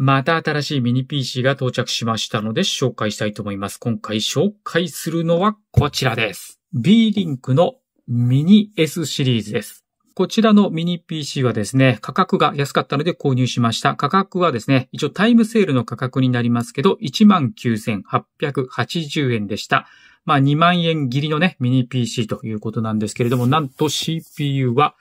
また新しいミニ PC が到着しましたので紹介したいと思います。今回紹介するのはこちらです。B-Link のミニ S シリーズです。こちらのミニ PC はですね、価格が安かったので購入しました。価格はですね、一応タイムセールの価格になりますけど、19,880円でした。まあ2万円切りのね、ミニ PC ということなんですけれども、なんと CPU は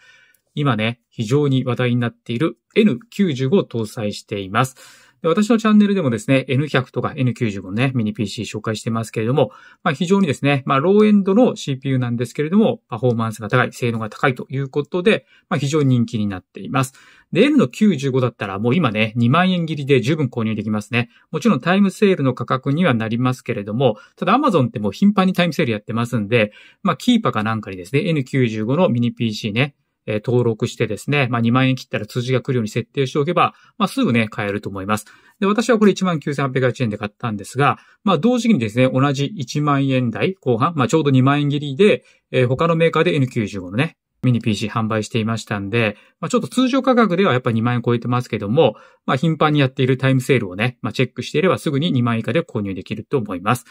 今ね、非常に話題になっている N95 を搭載しています。で私のチャンネルでもですね、N100 とか N95 のね、ミニ PC 紹介してますけれども、まあ、非常にですね、まあ、ローエンドの CPU なんですけれども、パフォーマンスが高い、性能が高いということで、まあ、非常に人気になっています。で、N の95だったらもう今ね、2万円切りで十分購入できますね。もちろんタイムセールの価格にはなりますけれども、ただ Amazon ってもう頻繁にタイムセールやってますんで、まあ、キーパかなんかにですね、N95 のミニ PC ね、え登録してですね、まあ、2万円切ったら通知が来るように設定しておけば、まあ、すぐね、買えると思います。で、私はこれ19,808円で買ったんですが、まあ、同時にですね、同じ1万円台後半、まあ、ちょうど2万円切りで、えー、他のメーカーで N95 のね、ミニ PC 販売していましたんで、まあ、ちょっと通常価格ではやっぱ2万円超えてますけども、まあ、頻繁にやっているタイムセールをね、まあ、チェックしていればすぐに2万円以下で購入できると思います。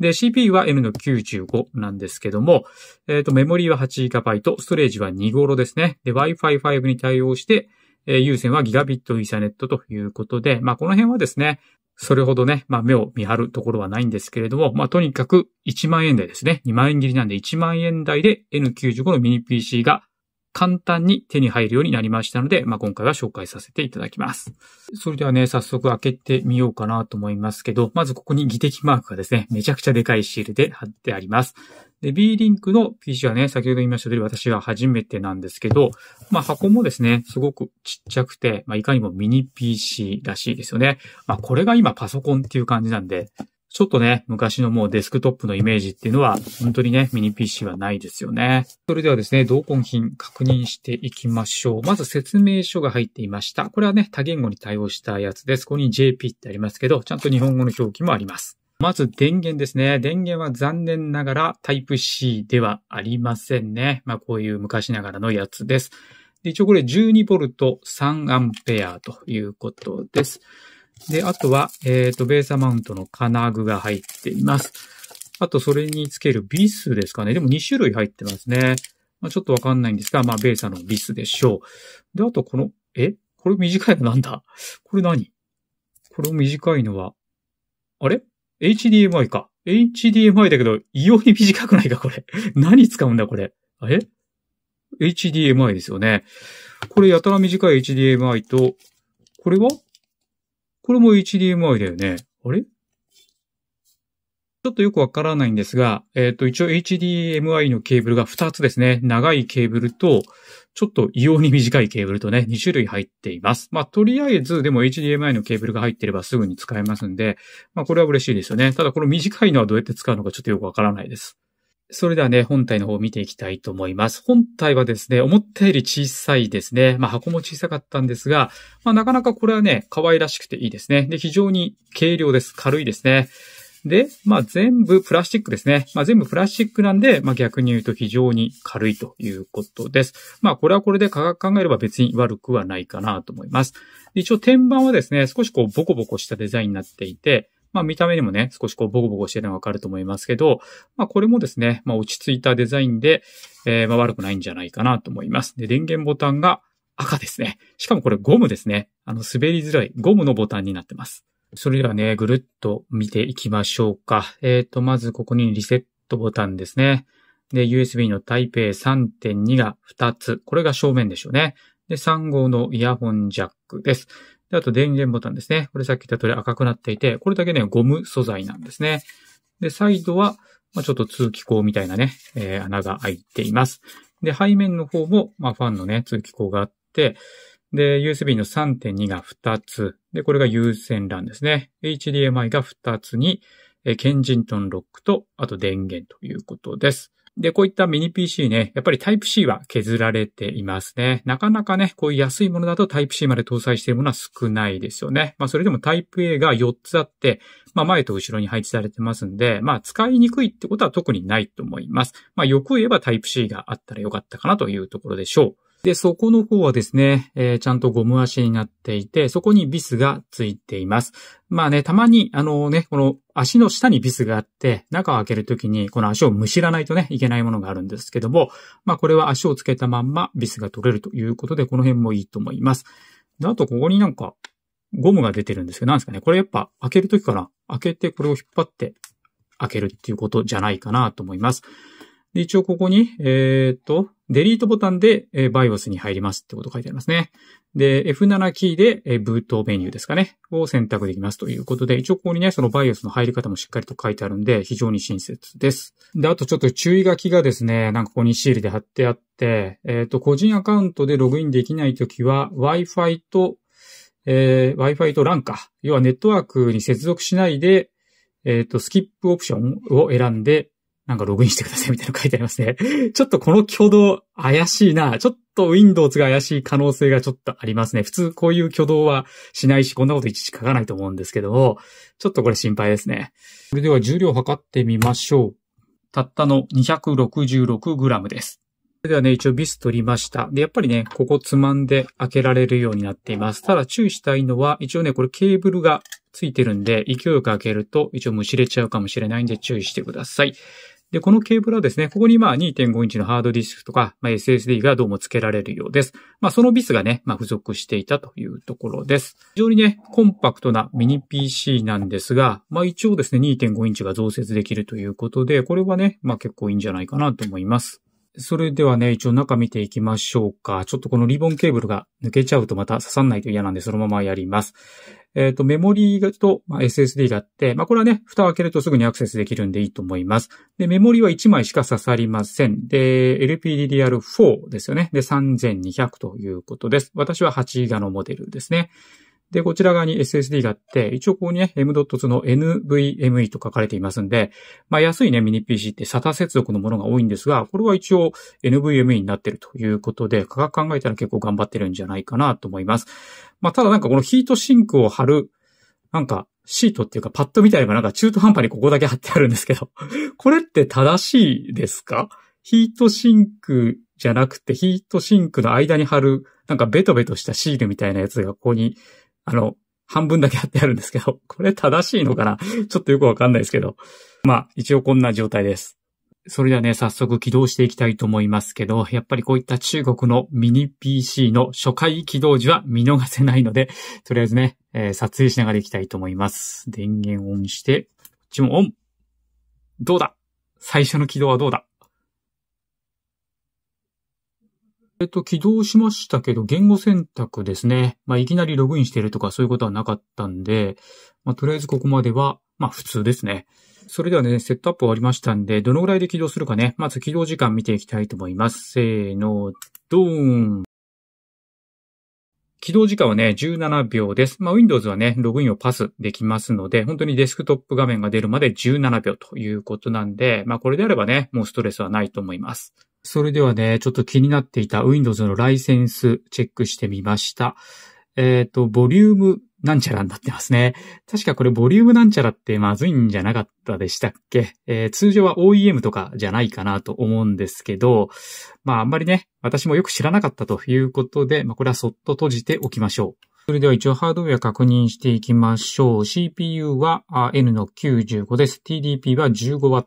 で、CPU は N の95なんですけども、えっ、ー、と、メモリーは 8GB、ストレージは2頃ですね。で、Wi-Fi 5に対応して、えー、有線はギガビットイーサネットということで、まあ、この辺はですね、それほどね、まあ目を見張るところはないんですけれども、まあとにかく1万円台ですね。2万円切りなんで1万円台で N95 のミニ PC が簡単に手に入るようになりましたので、まあ、今回は紹介させていただきます。それではね、早速開けてみようかなと思いますけど、まずここに技的マークがですね、めちゃくちゃでかいシールで貼ってあります。で、B リンクの PC はね、先ほど言いました通り私は初めてなんですけど、まあ箱もですね、すごくちっちゃくて、まあいかにもミニ PC らしいですよね。まあこれが今パソコンっていう感じなんで、ちょっとね、昔のもうデスクトップのイメージっていうのは、本当にね、ミニ PC はないですよね。それではですね、同梱品確認していきましょう。まず説明書が入っていました。これはね、多言語に対応したやつです。ここに JP ってありますけど、ちゃんと日本語の表記もあります。まず電源ですね。電源は残念ながらタイプ C ではありませんね。まあこういう昔ながらのやつです。で一応これ 12V3A ということです。で、あとは、えっ、ー、と、ベースマウントの金具が入っています。あと、それにつけるビスですかね。でも2種類入ってますね。まあ、ちょっとわかんないんですが、まあ、ベーサのビスでしょう。で、あと、この、えこれ短いのなんだこれ何これ短いのは、あれ ?HDMI か。HDMI だけど、異様に短くないかこれ。何使うんだこれ。あれ ?HDMI ですよね。これやたら短い HDMI と、これはこれも HDMI だよね。あれちょっとよくわからないんですが、えっ、ー、と、一応 HDMI のケーブルが2つですね。長いケーブルと、ちょっと異様に短いケーブルとね、2種類入っています。まあ、とりあえず、でも HDMI のケーブルが入ってればすぐに使えますんで、まあ、これは嬉しいですよね。ただ、この短いのはどうやって使うのかちょっとよくわからないです。それではね、本体の方を見ていきたいと思います。本体はですね、思ったより小さいですね。まあ箱も小さかったんですが、まあなかなかこれはね、可愛らしくていいですね。で、非常に軽量です。軽いですね。で、まあ全部プラスチックですね。まあ全部プラスチックなんで、まあ逆に言うと非常に軽いということです。まあこれはこれで考えれば別に悪くはないかなと思います。一応天板はですね、少しこうボコボコしたデザインになっていて、まあ見た目にもね、少しこうボコボコしてるのがわかると思いますけど、まあこれもですね、まあ落ち着いたデザインで、えー、まあ悪くないんじゃないかなと思います。で、電源ボタンが赤ですね。しかもこれゴムですね。あの滑りづらいゴムのボタンになってます。それではね、ぐるっと見ていきましょうか。えっ、ー、と、まずここにリセットボタンですね。で、USB の Type3.2 が2つ。これが正面でしょうね。で、3号のイヤホンジャックです。で、あと電源ボタンですね。これさっき言った通り赤くなっていて、これだけね、ゴム素材なんですね。で、サイドは、まあ、ちょっと通気口みたいなね、えー、穴が開いています。で、背面の方も、まあ、ファンのね、通気口があって、で、USB の3.2が2つ。で、これが有線 LAN ですね。HDMI が2つに、えー、ケンジントンロックと、あと電源ということです。で、こういったミニ PC ね、やっぱり Type-C は削られていますね。なかなかね、こういう安いものだと Type-C まで搭載しているものは少ないですよね。まあ、それでも Type-A が4つあって、まあ、前と後ろに配置されてますんで、まあ、使いにくいってことは特にないと思います。まあ、よく言えば Type-C があったらよかったかなというところでしょう。で、そこの方はですね、えー、ちゃんとゴム足になっていて、そこにビスがついています。まあね、たまに、あのね、この足の下にビスがあって、中を開けるときに、この足をむしらないとね、いけないものがあるんですけども、まあこれは足をつけたまんまビスが取れるということで、この辺もいいと思います。で、あとここになんか、ゴムが出てるんですけど、なんですかね。これやっぱ開けるときから、開けてこれを引っ張って開けるっていうことじゃないかなと思います。で、一応ここに、えー、っと、デリートボタンで BIOS に入りますってこと書いてありますね。で、F7 キーでブートメニューですかね、を選択できますということで、一応ここにね、その BIOS の入り方もしっかりと書いてあるんで、非常に親切です。で、あとちょっと注意書きがですね、なんかここにシールで貼ってあって、えっ、ー、と、個人アカウントでログインできないときは、Wi-Fi と、えー、Wi-Fi と LAN か。要はネットワークに接続しないで、えっ、ー、と、スキップオプションを選んで、なんかログインしてくださいみたいなの書いてありますね。ちょっとこの挙動怪しいな。ちょっと Windows が怪しい可能性がちょっとありますね。普通こういう挙動はしないし、こんなこといちいち書かないと思うんですけども、ちょっとこれ心配ですね。それでは重量測ってみましょう。たったの 266g です。それではね、一応ビス取りました。で、やっぱりね、ここつまんで開けられるようになっています。ただ注意したいのは、一応ね、これケーブルがついてるんで、勢いよく開けると一応むしれちゃうかもしれないんで注意してください。で、このケーブルはですね、ここにまあ2.5インチのハードディスクとか、まあ、SSD がどうも付けられるようです。まあそのビスがね、まあ付属していたというところです。非常にね、コンパクトなミニ PC なんですが、まあ一応ですね、2.5インチが増設できるということで、これはね、まあ結構いいんじゃないかなと思います。それではね、一応中見ていきましょうか。ちょっとこのリボンケーブルが抜けちゃうとまた刺さんないと嫌なんで、そのままやります。えっ、ー、と、メモリーと、まあ、SSD があって、まあ、これはね、蓋を開けるとすぐにアクセスできるんでいいと思います。で、メモリーは1枚しか刺さりません。で、LPDDR4 ですよね。で、3200ということです。私は8ギガのモデルですね。で、こちら側に SSD があって、一応ここにね、M.2 の NVMe と書かれていますんで、まあ安いね、ミニ PC って SATA 接続のものが多いんですが、これは一応 NVMe になってるということで、価格考えたら結構頑張ってるんじゃないかなと思います。まあただなんかこのヒートシンクを貼る、なんかシートっていうかパッドみたいななんか中途半端にここだけ貼ってあるんですけど、これって正しいですかヒートシンクじゃなくてヒートシンクの間に貼る、なんかベトベトしたシールみたいなやつがここにあの、半分だけ貼ってあるんですけど、これ正しいのかな ちょっとよくわかんないですけど。まあ、一応こんな状態です。それではね、早速起動していきたいと思いますけど、やっぱりこういった中国のミニ PC の初回起動時は見逃せないので、とりあえずね、えー、撮影しながらいきたいと思います。電源オンして、こっちもオンどうだ最初の起動はどうだえっと、起動しましたけど、言語選択ですね。まあ、いきなりログインしてるとかそういうことはなかったんで、まあ、とりあえずここまでは、まあ、普通ですね。それではね、セットアップ終わりましたんで、どのぐらいで起動するかね、まず起動時間見ていきたいと思います。せーの、ドーン。起動時間はね、17秒です。まあ、Windows はね、ログインをパスできますので、本当にデスクトップ画面が出るまで17秒ということなんで、まあ、これであればね、もうストレスはないと思います。それではね、ちょっと気になっていた Windows のライセンスチェックしてみました。えっ、ー、と、ボリュームなんちゃらになってますね。確かこれボリュームなんちゃらってまずいんじゃなかったでしたっけ、えー、通常は OEM とかじゃないかなと思うんですけど、まああんまりね、私もよく知らなかったということで、まあこれはそっと閉じておきましょう。それでは一応ハードウェア確認していきましょう。CPU は N の95です。TDP は 15W。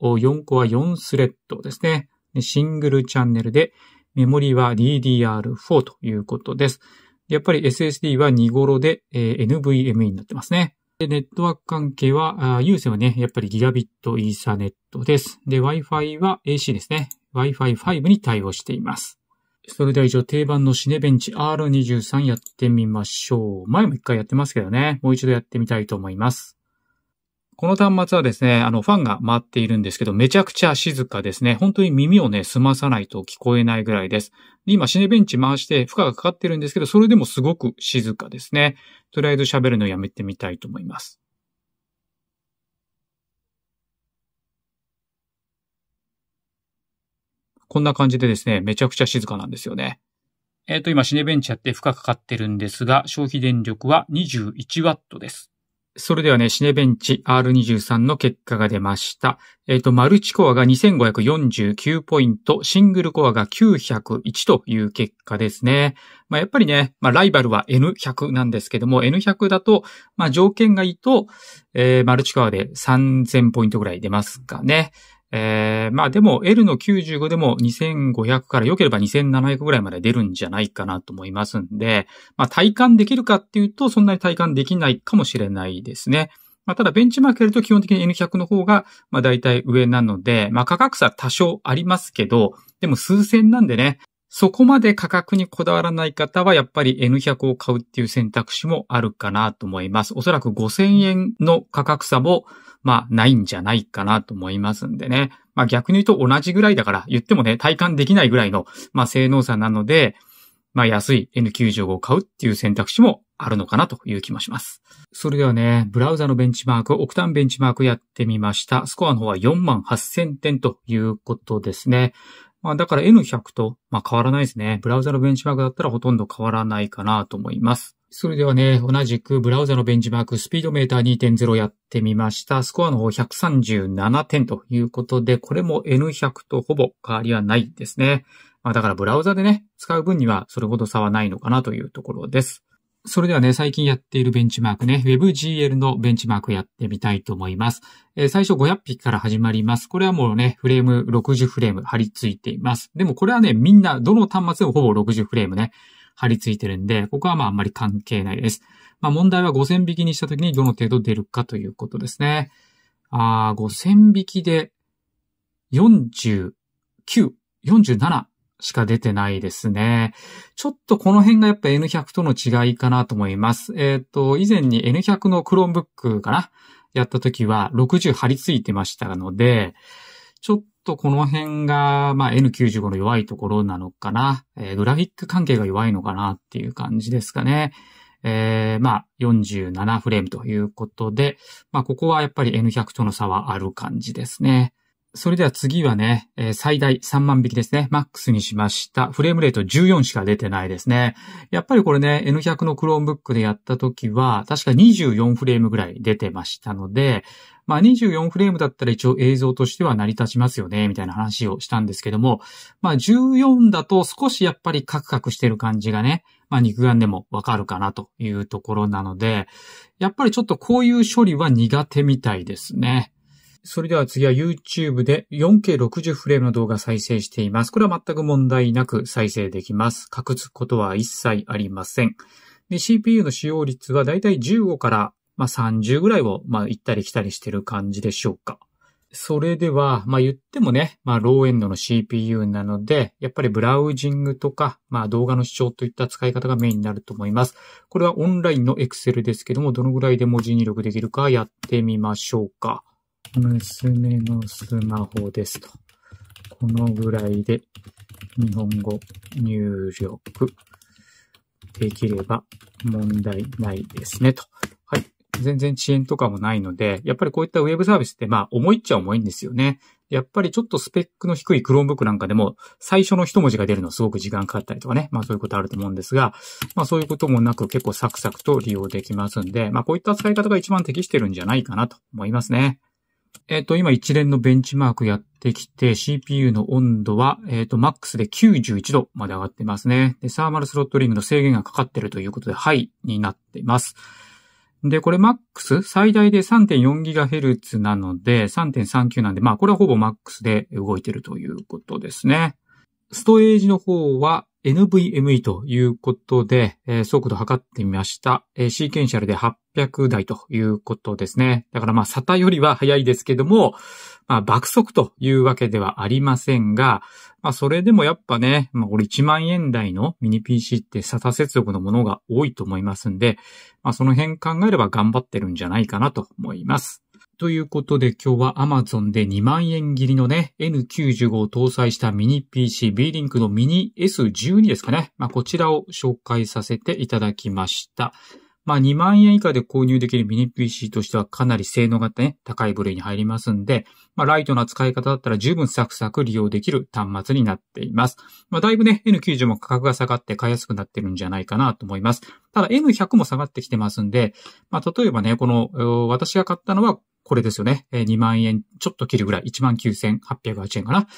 4個は4スレッドですね。シングルチャンネルで、メモリは DDR4 ということです。やっぱり SSD は2頃で、えー、NVMe になってますね。で、ネットワーク関係は、あ有線はね、やっぱりギガビットイーサネットです。で、Wi-Fi は AC ですね。Wi-Fi5 に対応しています。それでは以上、定番のシネベンチ R23 やってみましょう。前も一回やってますけどね、もう一度やってみたいと思います。この端末はですね、あの、ファンが回っているんですけど、めちゃくちゃ静かですね。本当に耳をね、澄まさないと聞こえないぐらいです。今、シネベンチ回して負荷がかかってるんですけど、それでもすごく静かですね。とりあえず喋るのやめてみたいと思います。こんな感じでですね、めちゃくちゃ静かなんですよね。えっ、ー、と、今、シネベンチやって負荷かかってるんですが、消費電力は 21W です。それではね、シネベンチ R23 の結果が出ました。えっ、ー、と、マルチコアが2549ポイント、シングルコアが901という結果ですね。まあ、やっぱりね、まあ、ライバルは N100 なんですけども、N100 だと、まあ、条件がいいと、えー、マルチコアで3000ポイントぐらい出ますかね。えー、まあでも L の95でも2500から良ければ2700ぐらいまで出るんじゃないかなと思いますんで、まあ体感できるかっていうとそんなに体感できないかもしれないですね。まあただベンチマークやると基本的に N100 の方がまあ大体上なので、まあ価格差多少ありますけど、でも数千なんでね、そこまで価格にこだわらない方はやっぱり N100 を買うっていう選択肢もあるかなと思います。おそらく5000円の価格差も、まあ、ないんじゃないかなと思いますんでね。まあ逆に言うと同じぐらいだから、言ってもね、体感できないぐらいの、まあ性能差なので、まあ安い N95 を買うっていう選択肢もあるのかなという気もします。それではね、ブラウザのベンチマーク、オクタンベンチマークやってみました。スコアの方は48,000点ということですね。まあ、だから N100 と、まあ、変わらないですね。ブラウザのベンチマークだったらほとんど変わらないかなと思います。それではね、同じくブラウザのベンチマークスピードメーター2.0やってみました。スコアの方137点ということで、これも N100 とほぼ変わりはないですね。まあ、だからブラウザでね、使う分にはそれほど差はないのかなというところです。それではね、最近やっているベンチマークね、WebGL のベンチマークやってみたいと思います。えー、最初500匹から始まります。これはもうね、フレーム60フレーム貼り付いています。でもこれはね、みんな、どの端末でもほぼ60フレームね、貼り付いてるんで、ここはまああんまり関係ないです。まあ問題は5000匹にした時にどの程度出るかということですね。あ5000匹で49、47、しか出てないですね。ちょっとこの辺がやっぱ N100 との違いかなと思います。えっ、ー、と、以前に N100 の Chromebook かなやった時は60張り付いてましたので、ちょっとこの辺が、まあ、N95 の弱いところなのかな、えー、グラフィック関係が弱いのかなっていう感じですかね。えー、まあ、47フレームということで、まあ、ここはやっぱり N100 との差はある感じですね。それでは次はね、えー、最大3万匹ですね。マックスにしました。フレームレート14しか出てないですね。やっぱりこれね、N100 の Chromebook でやった時は、確か24フレームぐらい出てましたので、まあ24フレームだったら一応映像としては成り立ちますよね、みたいな話をしたんですけども、まあ14だと少しやっぱりカクカクしてる感じがね、まあ肉眼でもわかるかなというところなので、やっぱりちょっとこういう処理は苦手みたいですね。それでは次は YouTube で 4K60 フレームの動画再生しています。これは全く問題なく再生できます。隠すことは一切ありません。CPU の使用率はだいたい15から、まあ、30ぐらいを、まあ、行ったり来たりしてる感じでしょうか。それでは、まあ、言ってもね、まあ、ローエンドの CPU なので、やっぱりブラウジングとか、まあ、動画の視聴といった使い方がメインになると思います。これはオンラインの Excel ですけども、どのぐらいで文字入力できるかやってみましょうか。娘のスマホですと。このぐらいで日本語入力できれば問題ないですねと。はい。全然遅延とかもないので、やっぱりこういったウェブサービスってまあ重いっちゃ重いんですよね。やっぱりちょっとスペックの低い Chromebook なんかでも最初の一文字が出るのすごく時間かかったりとかね。まあそういうことあると思うんですが、まあそういうこともなく結構サクサクと利用できますんで、まあこういった使い方が一番適してるんじゃないかなと思いますね。えっ、ー、と、今一連のベンチマークやってきて、CPU の温度は、えっ、ー、と、マックスで91度まで上がってますね。で、サーマルスロットリングの制限がかかってるということで、はい、になっています。で、これ MAX 最大で 3.4GHz なので、3.39なんで、まあこれはほぼ MAX で動いてるということですね。ストレージの方は、NVMe ということで、えー、速度測ってみました、えー、シーケンシャルで800台ということですね。だからまあ、SATA よりは早いですけども、まあ、爆速というわけではありませんが、まあ、それでもやっぱね、まあ、俺1万円台のミニ PC って SATA 接続のものが多いと思いますんで、まあ、その辺考えれば頑張ってるんじゃないかなと思います。ということで今日は Amazon で2万円切りのね、N95 を搭載したミニ PC B-Link のミニ S12 ですかね。まあ、こちらを紹介させていただきました。まあ2万円以下で購入できるミニ PC としてはかなり性能がね、高い部類に入りますんで、まあライトな使い方だったら十分サクサク利用できる端末になっています。まあだいぶね、N90 も価格が下がって買いやすくなってるんじゃないかなと思います。ただ N100 も下がってきてますんで、まあ例えばね、この、私が買ったのはこれですよね。え2万円ちょっと切るぐらい。19,808円かな。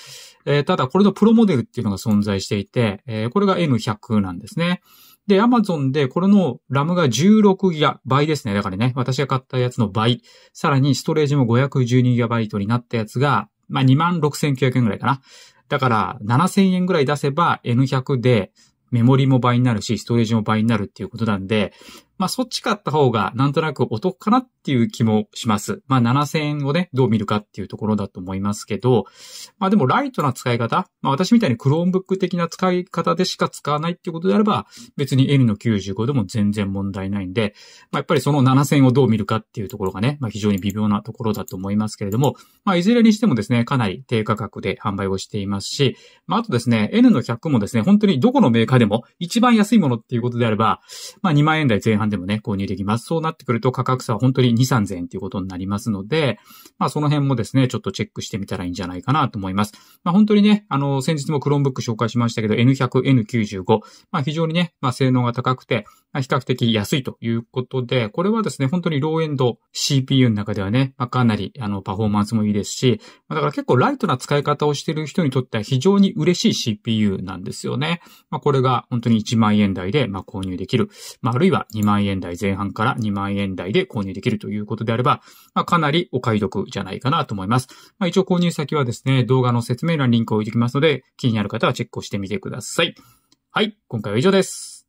えー、ただ、これのプロモデルっていうのが存在していて、えー、これが N100 なんですね。で、アマゾンでこれのラムが16ギガ、倍ですね。だからね、私が買ったやつの倍。さらにストレージも 512GB になったやつが、まあ、26,900円ぐらいかな。だから、7,000円ぐらい出せば N100 で、メモリも倍になるし、ストレージも倍になるっていうことなんで、まあ、そっち買った方がなんとなくお得かなっていう気もします。まあ、7000円をね、どう見るかっていうところだと思いますけど、まあ、でもライトな使い方、まあ、私みたいに Chromebook 的な使い方でしか使わないっていうことであれば、別に N の95でも全然問題ないんで、まあ、やっぱりその7000円をどう見るかっていうところがね、まあ、非常に微妙なところだと思いますけれども、まあ、いずれにしてもですね、かなり低価格で販売をしていますし、まあ、あとですね、N の100もですね、本当にどこのメーカーでも一番安いものっていうことであれば、まあ、2万円台前半でもね、購入できます。そうなってくると価格差は本当に2、3000円ということになりますので、まあその辺もですね、ちょっとチェックしてみたらいいんじゃないかなと思います。まあ本当にね、あの、先日もクローンブック紹介しましたけど、N100、N95、まあ非常にね、まあ性能が高くて、まあ、比較的安いということで、これはですね、本当にローエンド CPU の中ではね、まあかなりあのパフォーマンスもいいですし、だから結構ライトな使い方をしている人にとっては非常に嬉しい CPU なんですよね。まあこれが本当に1万円台でまあ購入できる。まああるいは2万円万円台前半から2万円台で購入できるということであれば、まあ、かなりお買い得じゃないかなと思います。まあ、一応購入先はですね、動画の説明欄にリンクを置いてきますので、気になる方はチェックをしてみてください。はい、今回は以上です。